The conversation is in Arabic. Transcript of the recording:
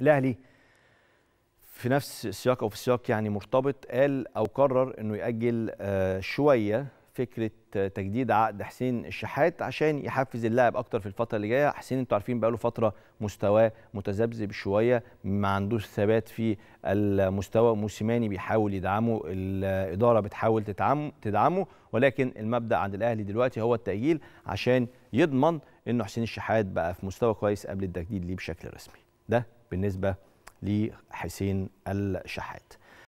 الاهلي في نفس السياق او في سياق يعني مرتبط قال او قرر انه ياجل آه، شويه فكره آه، تجديد عقد حسين الشحات عشان يحفز اللاعب اكتر في الفتره اللي جايه حسين انتوا عارفين بقاله فتره مستواه متذبذب شويه ما عندوش ثبات في المستوى موسيماني بيحاول يدعمه الاداره بتحاول تدعمه ولكن المبدا عند الاهلي دلوقتي هو التاجيل عشان يضمن انه حسين الشحات بقى في مستوى كويس قبل التجديد ليه بشكل رسمي ده بالنسبه لحسين الشحات